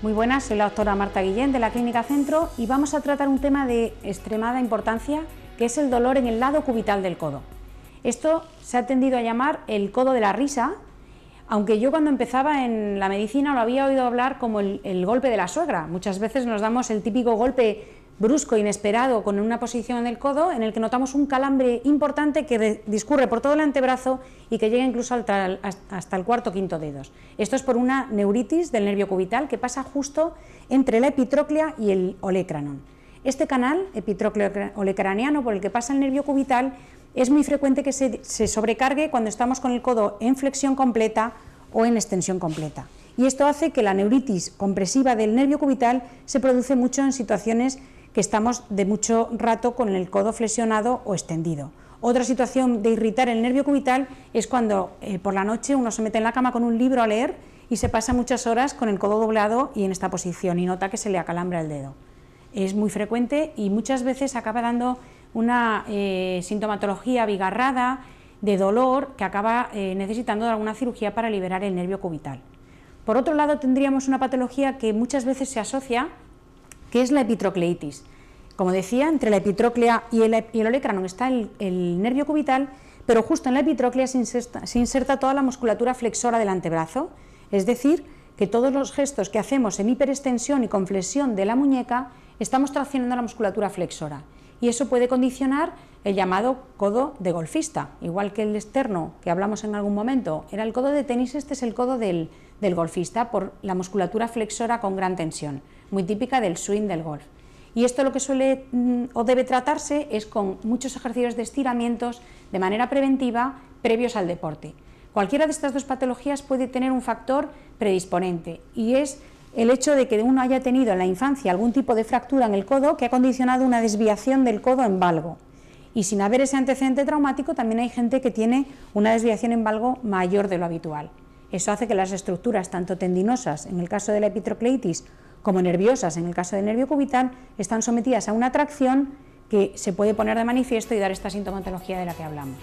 Muy buenas, soy la doctora Marta Guillén de la Clínica Centro y vamos a tratar un tema de extremada importancia que es el dolor en el lado cubital del codo. Esto se ha tendido a llamar el codo de la risa, aunque yo cuando empezaba en la medicina lo había oído hablar como el, el golpe de la suegra. Muchas veces nos damos el típico golpe brusco, e inesperado, con una posición del codo en el que notamos un calambre importante que discurre por todo el antebrazo y que llega incluso hasta el cuarto o quinto dedos. Esto es por una neuritis del nervio cubital que pasa justo entre la epitroclea y el olecranon. Este canal epitrocleo-olecraniano por el que pasa el nervio cubital es muy frecuente que se sobrecargue cuando estamos con el codo en flexión completa o en extensión completa y esto hace que la neuritis compresiva del nervio cubital se produce mucho en situaciones estamos de mucho rato con el codo flexionado o extendido. Otra situación de irritar el nervio cubital es cuando eh, por la noche uno se mete en la cama con un libro a leer y se pasa muchas horas con el codo doblado y en esta posición y nota que se le acalambra el dedo. Es muy frecuente y muchas veces acaba dando una eh, sintomatología bigarrada de dolor que acaba eh, necesitando de alguna cirugía para liberar el nervio cubital. Por otro lado, tendríamos una patología que muchas veces se asocia, que es la epitrocleitis. Como decía, entre la epitróclea y el, olecrano está el, nervio cubital, pero justo en la epitróclea se inserta, toda la musculatura flexora del antebrazo, es decir, que todos los gestos que hacemos en hiperextensión y con flexión de la muñeca estamos traccionando la musculatura flexora y eso puede condicionar el llamado codo de golfista. Igual que el externo que hablamos en algún momento era el codo de tenis, este es el codo del golfista por la musculatura flexora con gran tensión, muy típica del swing del golf. Y esto lo que suele mm, o debe tratarse es con muchos ejercicios de estiramientos de manera preventiva previos al deporte. Cualquiera de estas dos patologías puede tener un factor predisponente y es el hecho de que uno haya tenido en la infancia algún tipo de fractura en el codo que ha condicionado una desviación del codo en valgo. Y sin haber ese antecedente traumático, también hay gente que tiene una desviación en valgo mayor de lo habitual. Eso hace que las estructuras, tanto tendinosas, en el caso de la epitrocleitis, como nerviosas, en el caso del nervio cubital, están sometidas a una atracción que se puede poner de manifiesto y dar esta sintomatología de la que hablamos.